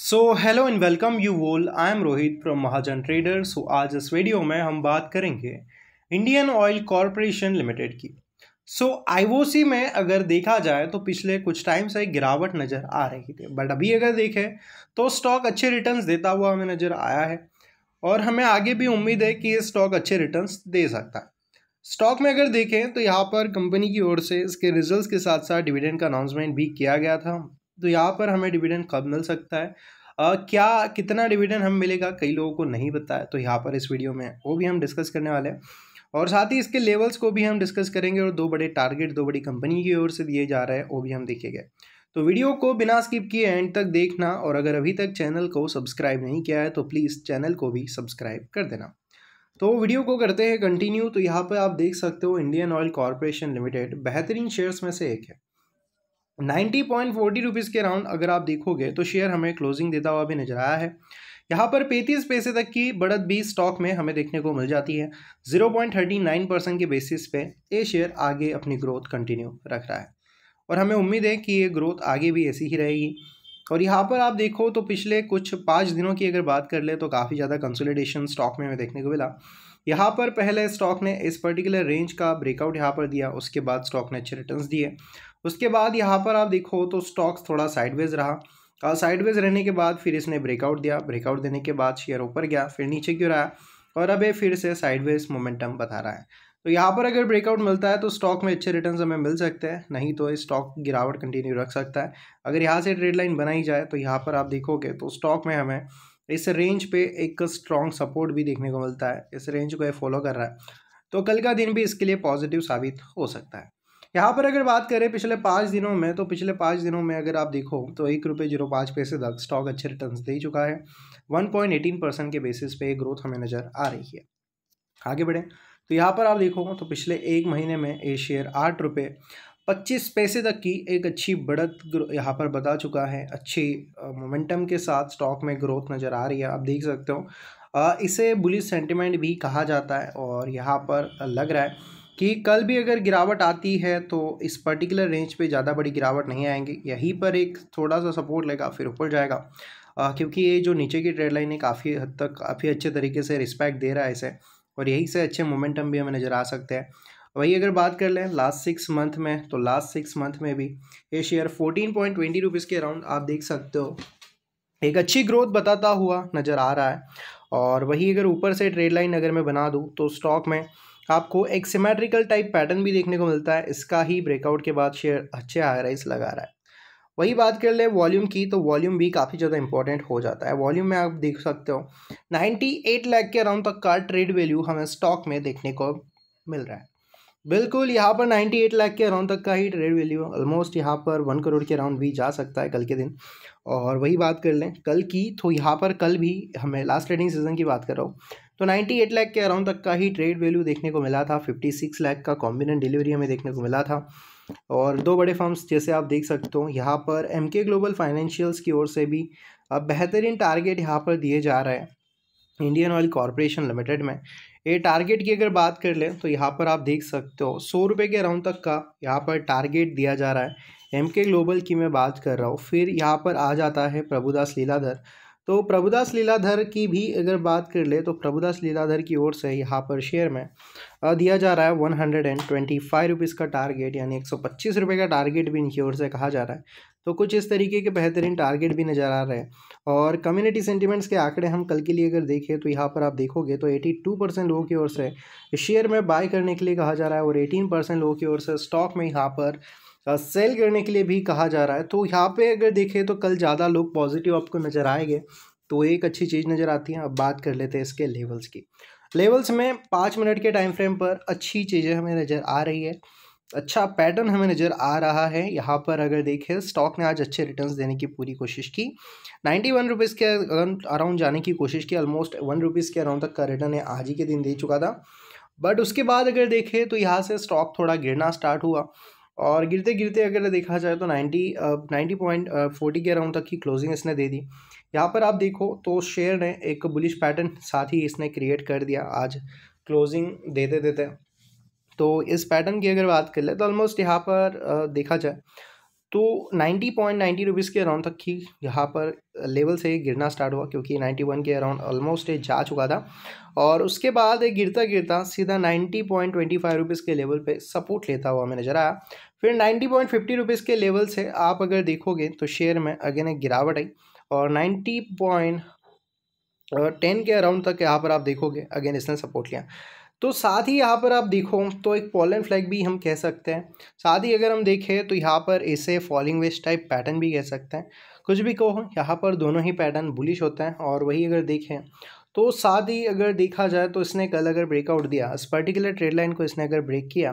so hello and welcome you all I am Rohit from Mahajan trader so आज इस video में हम बात करेंगे इंडियन ऑयल कॉरपोरेशन लिमिटेड की सो so, आईओसी में अगर देखा जाए तो पिछले कुछ टाइम से गिरावट नज़र आ रही थी बट अभी अगर देखें तो स्टॉक अच्छे रिटर्न्स देता हुआ हमें नज़र आया है और हमें आगे भी उम्मीद है कि ये स्टॉक अच्छे रिटर्न्स दे सकता है स्टॉक में अगर देखें तो यहाँ पर कंपनी की ओर से इसके रिजल्ट्स के साथ साथ डिविडेंड का अनाउंसमेंट भी किया गया था तो यहाँ पर हमें डिविडेंड कब मिल सकता है आ, क्या कितना डिविडेंड हम मिलेगा कई लोगों को नहीं पता है तो यहाँ पर इस वीडियो में वो भी हम डिस्कस करने वाले हैं और साथ ही इसके लेवल्स को भी हम डिस्कस करेंगे और दो बड़े टारगेट दो बड़ी कंपनी की ओर से दिए जा रहे हैं वो भी हम देखेंगे तो वीडियो को बिना स्किप किए एंड तक देखना और अगर अभी तक चैनल को सब्सक्राइब नहीं किया है तो प्लीज़ चैनल को भी सब्सक्राइब कर देना तो वीडियो को करते हैं कंटिन्यू तो यहाँ पर आप देख सकते हो इंडियन ऑयल कॉरपोरेशन लिमिटेड बेहतरीन शेयर्स में से एक है नाइन्टी पॉइंट फोर्टी रुपीज़ के अराउंड अगर आप देखोगे तो शेयर हमें क्लोजिंग देता हुआ भी नजर आया है यहाँ पर पैंतीस पैसे तक की बढ़त भी स्टॉक में हमें देखने को मिल जाती है zero point thirty nine percent के बेसिस पे ये शेयर आगे अपनी ग्रोथ कंटिन्यू रख रहा है और हमें उम्मीद है कि ये ग्रोथ आगे भी ऐसी ही रहेगी और यहाँ पर आप देखो तो पिछले कुछ पाँच दिनों की अगर बात कर ले तो काफ़ी ज़्यादा कंसोलिडेशन स्टॉक में हमें देखने को मिला यहाँ पर पहले स्टॉक ने इस पर्टिकुलर रेंज का ब्रेकआउट यहाँ पर दिया उसके बाद स्टॉक ने अच्छे रिटर्न दिए उसके बाद यहाँ पर आप देखो तो स्टॉक्स थोड़ा साइडवेज रहा साइडवेज रहने के बाद फिर इसने ब्रेकआउट दिया ब्रेकआउट देने के बाद शेयर ऊपर गया फिर नीचे क्यों रहा और अब ये फिर से साइडवेज मोमेंटम बता रहा है तो यहाँ पर अगर ब्रेकआउट मिलता है तो स्टॉक में अच्छे रिटर्न हमें मिल सकते हैं नहीं तो स्टॉक गिरावट कंटिन्यू रख सकता है अगर यहाँ से ट्रेड लाइन बनाई जाए तो यहाँ पर आप देखोगे तो स्टॉक में हमें इस रेंज पे एक स्ट्रॉन्ग सपोर्ट भी देखने को मिलता है इस रेंज को ये फॉलो कर रहा है तो कल का दिन भी इसके लिए पॉजिटिव साबित हो सकता है यहाँ पर अगर बात करें पिछले पाँच दिनों में तो पिछले पाँच दिनों में अगर आप देखो तो एक रुपये जीरो पाँच पैसे तक स्टॉक अच्छे रिटर्न दे चुका है वन पॉइंट एटीन परसेंट के बेसिस पे ग्रोथ हमें नज़र आ रही है आगे बढ़ें तो यहाँ पर आप देखो तो पिछले एक महीने में ये शेयर आठ रुपये पच्चीस पैसे तक की एक अच्छी बढ़त यहाँ पर बता चुका है अच्छी मोमेंटम के साथ स्टॉक में ग्रोथ नज़र आ रही है आप देख सकते हो इसे बुलिस सेंटिमेंट भी कहा जाता है और यहाँ पर लग रहा है कि कल भी अगर गिरावट आती है तो इस पर्टिकुलर रेंज पे ज़्यादा बड़ी गिरावट नहीं आएंगी यहीं पर एक थोड़ा सा सपोर्ट लेगा फिर ऊपर जाएगा आ, क्योंकि ये जो नीचे की ट्रेड लाइन है काफ़ी हद तक काफ़ी अच्छे तरीके से रिस्पेक्ट दे रहा है इसे और यहीं से अच्छे मोमेंटम भी हमें नज़र आ सकते हैं वही अगर बात कर लें लास्ट सिक्स मंथ में तो लास्ट सिक्स मंथ में भी ये share fourteen point twenty rupees के अराउंड आप देख सकते हो एक अच्छी ग्रोथ बताता हुआ नज़र आ रहा है और वही अगर ऊपर से ट्रेड लाइन अगर मैं बना दूँ तो स्टॉक में आपको एक सिमेट्रिकल टाइप पैटर्न भी देखने को मिलता है इसका ही ब्रेकआउट के बाद शेयर अच्छे हाई इस लगा रहा है वही बात कर ले वॉल्यूम की तो वॉल्यूम भी काफ़ी ज़्यादा इंपॉर्टेंट हो जाता है वॉल्यूम में आप देख सकते हो 98 लाख के अराउंड तक का ट्रेड वैल्यू हमें स्टॉक में देखने को मिल रहा है बिल्कुल यहाँ पर 98 लाख के अराउंड तक का ही ट्रेड वैल्यू ऑलमोस्ट यहाँ पर वन करोड़ के अराउंड भी जा सकता है कल के दिन और वही बात कर लें कल की तो यहाँ पर कल भी हमें लास्ट ट्रेडिंग सीजन की बात कर रहा हूँ तो 98 लाख के अराउंड तक का ही ट्रेड वैल्यू देखने को मिला था 56 लाख का कॉम्बिनेंट डिलीवरी हमें देखने को मिला था और दो बड़े फर्म्स जैसे आप देख सकते हो यहाँ पर एम के ग्लोबल फाइनेंशियल्स की ओर से भी बेहतरीन टारगेट यहाँ पर दिए जा रहे हैं इंडियन ऑयल कॉरपोरेशन लिमिटेड में ये टारगेट की अगर बात कर लें तो यहाँ पर आप देख सकते हो सौ रुपये के अराउंड तक का यहाँ पर टारगेट दिया जा रहा है एम के ग्लोबल की मैं बात कर रहा हूँ फिर यहाँ पर आ जाता है प्रभुदास लीलाधर तो प्रभुदास लीलाधर की भी अगर बात कर ले तो प्रभुदास लीलाधर की ओर से यहाँ पर शेयर में दिया जा रहा है one hundred and twenty five rupees का टारगेट यानी एक सौ पच्चीस रुपये का टारगेट भी इनकी ओर से कहा जा रहा है तो कुछ इस तरीके के बेहतरीन टारगेट भी नज़र आ रहे हैं और कम्युनिटी सेंटीमेंट्स के आंकड़े हम कल के लिए अगर देखें तो यहाँ पर आप देखोगे तो एटी टू परसेंट लोगों की ओर से शेयर में बाय करने के लिए कहा जा रहा है और एटीन परसेंट लोगों की ओर से स्टॉक में यहाँ पर सेल करने के लिए भी कहा जा रहा है तो यहाँ पे अगर देखें तो कल ज़्यादा लोग पॉजिटिव आपको नज़र आएंगे तो एक अच्छी चीज़ नज़र आती है अब बात कर लेते हैं इसके लेवल्स की लेवल्स में पाँच मिनट के टाइम फ्रेम पर अच्छी चीज़ें हमें नज़र आ रही है अच्छा पैटर्न हमें नज़र आ रहा है यहाँ पर अगर देखें स्टॉक ने आज अच्छे रिटर्न्स देने की पूरी कोशिश की नाइन्टी वन रुपीज़ के अराउंड जाने की कोशिश की ऑलमोस्ट वन रुपीज़ के अराउंड तक का रिटर्न है आज ही के दिन दे चुका था बट उसके बाद अगर देखें तो यहाँ से स्टॉक थोड़ा गिरना स्टार्ट हुआ और गिरते गिरते अगर देखा जाए तो 90 नाइन्टी पॉइंट फोर्टी के अराउंड तक की क्लोजिंग इसने दे दी यहाँ पर आप देखो तो शेयर ने एक बुलिश पैटर्न साथ ही इसने क्रिएट कर दिया आज क्लोजिंग देते देते तो इस पैटर्न की अगर बात कर ले तो ऑलमोस्ट यहाँ पर देखा जाए तो नाइन्टी पॉइंट नाइन्टी रुपीज़ के अराउंड तक ही यहाँ पर लेवल से गिरना स्टार्ट हुआ क्योंकि 91 के अराउंड ऑलमोस्ट ये जा चुका था और उसके बाद ये गिरता गिरता सीधा ninety point twenty five rupees के लेवल पे सपोर्ट लेता हुआ हमें नज़र आया फिर नाइन्टी पॉइंट फिफ्टी रुपीज़ के लेवल से आप अगर देखोगे तो शेयर में अगेन एक गिरावट आई और नाइन्टी पॉइंट टेन के अराउंड तक यहाँ पर आप देखोगे अगेन इसने सपोर्ट लिया तो साथ ही यहाँ पर आप देखो तो एक पोलैंड फ्लैग भी हम कह सकते हैं साथ ही अगर हम देखें तो यहाँ पर इसे फॉलिंग वेस्ट टाइप पैटर्न भी कह सकते हैं कुछ भी कहो यहाँ पर दोनों ही पैटर्न बुलिश होते हैं और वही अगर देखें तो साथ ही अगर देखा जाए तो इसने कल अगर ब्रेकआउट दिया इस पर्टिकुलर ट्रेड लाइन को इसने अगर ब्रेक किया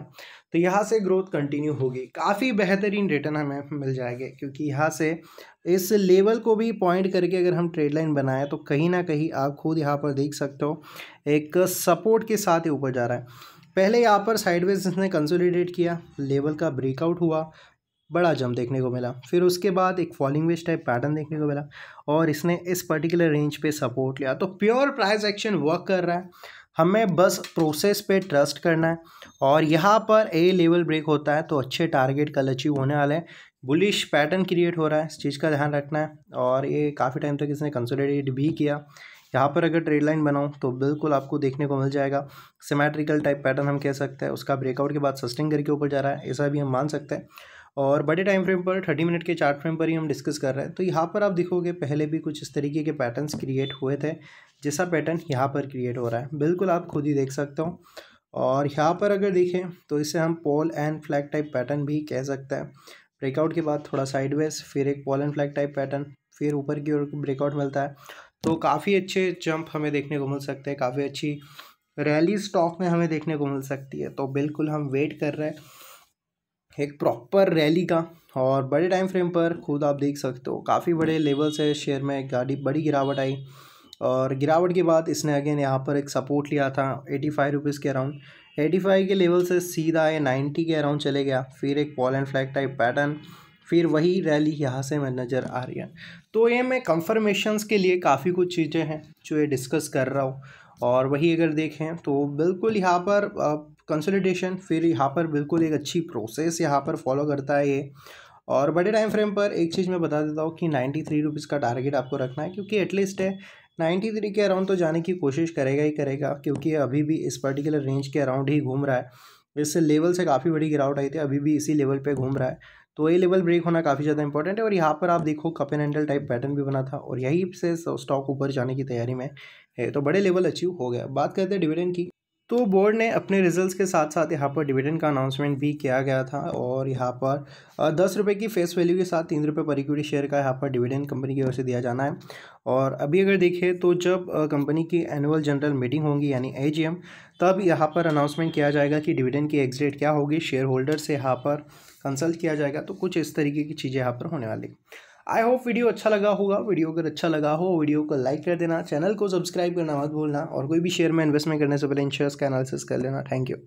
तो यहाँ से ग्रोथ कंटिन्यू होगी काफ़ी बेहतरीन रिटर्न हमें मिल जाएंगे क्योंकि यहाँ से इस लेवल को भी पॉइंट करके अगर हम ट्रेड लाइन बनाए तो कहीं ना कहीं आप खुद यहाँ पर देख सकते हो एक सपोर्ट के साथ ही ऊपर जा रहा है पहले यहाँ पर साइडवेज इसने कंसोलिडेट किया लेवल का ब्रेकआउट हुआ बड़ा जम देखने को मिला फिर उसके बाद एक फॉलिंग वेज टाइप पैटर्न देखने को मिला और इसने इस पर्टिकुलर रेंज पे सपोर्ट लिया तो प्योर प्राइस एक्शन वर्क कर रहा है हमें बस प्रोसेस पे ट्रस्ट करना है और यहाँ पर ए लेवल ब्रेक होता है तो अच्छे टारगेट कल अचीव होने वाले हैं बुलिश पैटर्न क्रिएट हो रहा है इस चीज़ का ध्यान रखना है और ये काफ़ी टाइम तक तो इसने कंसोलिडेट भी किया यहाँ पर अगर ट्रेड लाइन बनाऊँ तो बिल्कुल आपको देखने को मिल जाएगा सिमेट्रिकल टाइप पैटर्न हम कह सकते हैं उसका ब्रेकआउट के बाद सस्टेन करके ऊपर जा रहा है ऐसा भी हम मान सकते हैं और बड़े टाइम फ्रेम पर थर्टी मिनट के चार्ट फ्रेम पर ही हम डिस्कस कर रहे हैं तो यहाँ पर आप देखोगे पहले भी कुछ इस तरीके के पैटर्न्स क्रिएट हुए थे जैसा पैटर्न यहाँ पर क्रिएट हो रहा है बिल्कुल आप खुद ही देख सकते हो और यहाँ पर अगर देखें तो इसे हम pole and flag type pattern भी कह सकते हैं ब्रेकआउट के बाद थोड़ा साइडवेज फिर एक पॉलन फ्लैग टाइप पैटर्न फिर ऊपर की ओर ब्रेकआउट मिलता है तो काफ़ी अच्छे जंप हमें देखने को मिल सकते हैं काफ़ी अच्छी रैली स्टॉक में हमें देखने को मिल सकती है तो बिल्कुल हम वेट कर रहे हैं एक प्रॉपर रैली का और बड़े टाइम फ्रेम पर खुद आप देख सकते हो काफ़ी बड़े लेवल से शेयर में गाड़ी बड़ी गिरावट आई और गिरावट के बाद इसने अगेन यहाँ पर एक सपोर्ट लिया था एटी फाइव रुपीज़ के अराउंड एटी के लेवल से सीधा ये नाइन्टी के अराउंड चले गया फिर एक pole and flag type pattern फिर वही रैली यहाँ से मैं नज़र आ रही है तो ये मैं कंफर्मेशंस के लिए काफ़ी कुछ चीज़ें हैं जो ये डिस्कस कर रहा हूँ और वही अगर देखें तो बिल्कुल यहाँ पर कंसोलिडेशन फिर यहाँ पर बिल्कुल एक अच्छी प्रोसेस यहाँ पर फॉलो करता है ये और बड़े टाइम फ्रेम पर एक चीज़ मैं बता देता हूँ कि नाइन्टी थ्री रुपीज़ का टारगेट आपको रखना है क्योंकि एटलीस्ट है नाइन्टी थ्री के अराउंड तो जाने की कोशिश करेगा ही करेगा क्योंकि अभी भी इस पर्टिकुलर रेंज के अराउंड ही घूम रहा है इस लेवल से काफ़ी बड़ी गिरावट आई थी अभी भी इसी लेवल पे घूम रहा है तो ये लेवल ब्रेक होना काफ़ी ज़्यादा इंपॉर्टेंट है और यहाँ पर आप देखो cup and handle type pattern भी बना था और यही से स्टॉक ऊपर जाने की तैयारी में है तो बड़े लेवल अचीव हो गया बात करते हैं डिविडेंड की तो बोर्ड ने अपने रिजल्ट्स के साथ साथ यहाँ पर डिविडेंड का अनाउंसमेंट भी किया गया था और यहाँ पर दस रुपये की फेस वैल्यू के साथ तीन रुपये पर इक्विटी शेयर का यहाँ पर डिविडेंड कंपनी की ओर से दिया जाना है और अभी अगर देखें तो जब कंपनी की एनुअल जनरल मीटिंग होगी यानी ए तब यहाँ पर अनाउंसमेंट किया जाएगा कि डिविडेंड की एग्जिट क्या होगी शेयर होल्डर से यहाँ पर कंसल्ट किया जाएगा तो कुछ इस तरीके की चीज़ें यहाँ पर होने वाली आई होप वीडियो अच्छा लगा होगा वीडियो अगर अच्छा लगा हो वीडियो को लाइक कर देना चैनल को सब्सक्राइब करना मत भूलना और कोई भी शेयर में इन्वेस्टमेंट करने से पहले इन का एनालिसिस कर लेना थैंक यू